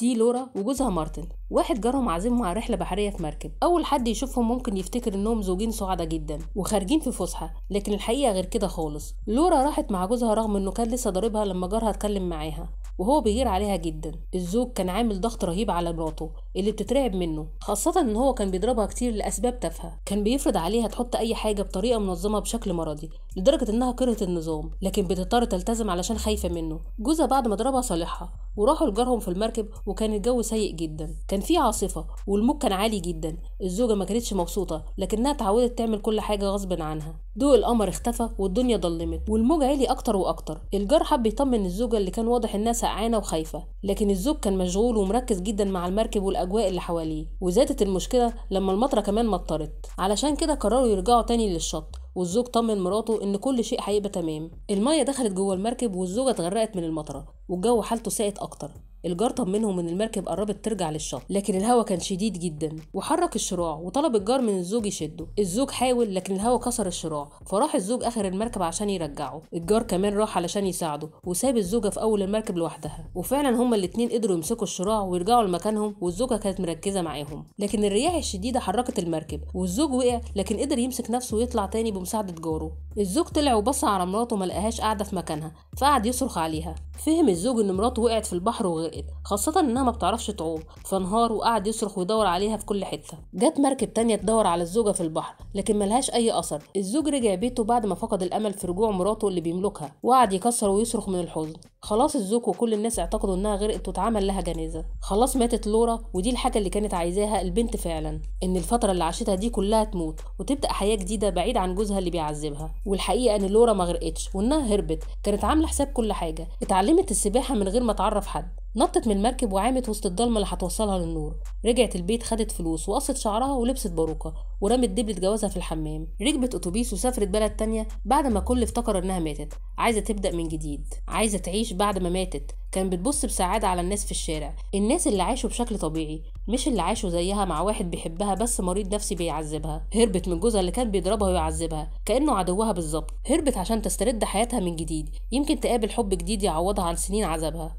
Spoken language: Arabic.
دي لورا وجوزها مارتن واحد جارهم عازمهم على رحله بحريه في مركب اول حد يشوفهم ممكن يفتكر انهم زوجين سعداء جدا وخارجين في فسحه لكن الحقيقه غير كده خالص لورا راحت مع جوزها رغم انه كان لسه ضاربها لما جارها اتكلم معاها وهو بيغير عليها جدا الزوج كان عامل ضغط رهيب على مراته اللي بتترعب منه خاصه ان هو كان بيضربها كتير لاسباب تافهه كان بيفرض عليها تحط اي حاجه بطريقه منظمه بشكل مرضي لدرجه انها كرهت النظام لكن بتضطر تلتزم علشان خايفه منه جوزها بعد ما ضربها صالحها وراحوا لجارهم في المركب وكان الجو سيء جدا كان في عاصفة والموج كان عالي جدا الزوجة ما كانتش مبسوطة لكنها اتعودت تعمل كل حاجة غصب عنها ضوء القمر اختفى والدنيا ضلمت والموج عالي اكتر واكتر الجار حب يطمن الزوجة اللي كان واضح انها سقعانة وخايفة لكن الزوج كان مشغول ومركز جدا مع المركب والاجواء اللي حواليه وزادت المشكلة لما المطرة كمان مطرت علشان كده قرروا يرجعوا تاني للشط والزوج طمن مراته ان كل شيء هيبقى تمام المايه دخلت جوه المركب والزوجه اتغرقت من المطره والجو حالته ساءت اكتر الجار طمنهم من ان المركب قربت ترجع للشط لكن الهوا كان شديد جدا وحرك الشراع وطلب الجار من الزوج يشده الزوج حاول لكن الهوا كسر الشراع فراح الزوج اخر المركب عشان يرجعه الجار كمان راح علشان يساعده وساب الزوجه في اول المركب لوحدها وفعلا هما الاتنين قدروا يمسكوا الشراع ويرجعوا لمكانهم والزوجه كانت مركزه معاهم لكن الرياح الشديده حركت المركب والزوج وقع لكن قدر يمسك نفسه ويطلع تاني بمساعده جاره الزوج طلع وبص على مراته ما قاعده في مكانها فقعد يصرخ عليها فهم الزوج ان مراته وقعت في البحر وغير الغائط خاصة انها ما بتعرفش تعوم فانهار وقعد يصرخ ويدور عليها في كل حتة جت مركب تانية تدور على الزوجة في البحر لكن ملهاش اي اثر الزوج رجع بيته بعد ما فقد الامل في رجوع مراته اللي بيملكها وقعد يكسر ويصرخ من الحزن خلاص الزوج وكل الناس اعتقدوا انها غرقت واتعمل لها جنازة خلاص ماتت لورا ودي الحاجة اللي كانت عايزاها البنت فعلا ان الفترة اللي عاشتها دي كلها تموت وتبدأ حياة جديدة بعيد عن جوزها اللي بيعذبها والحقيقة ان لورا ما غرقتش وانها هربت كانت عاملة حساب كل حاجة اتعلمت السباحة من غير ما تعرف حد نطت من المركب وعامت وسط الضلمة اللي هتوصلها للنور رجعت البيت خدت فلوس وقصت شعرها ولبست باروكة ورمت دبلة جوازها في الحمام ركبت اتوبيس وسافرت بلد تانية بعد ما كل افتكر انها ماتت عايزة تبدأ من جديد عايزة تعيش بعد ما ماتت كان بتبص بسعادة على الناس في الشارع الناس اللي عاشوا بشكل طبيعي مش اللي عاشوا زيها مع واحد بيحبها بس مريض نفسي بيعذبها هربت من جوزها اللي كان بيضربها ويعذبها كأنه عدوها بالظبط هربت عشان تسترد حياتها من جديد يمكن تقابل حب جديد يعوضها عن سنين عذابها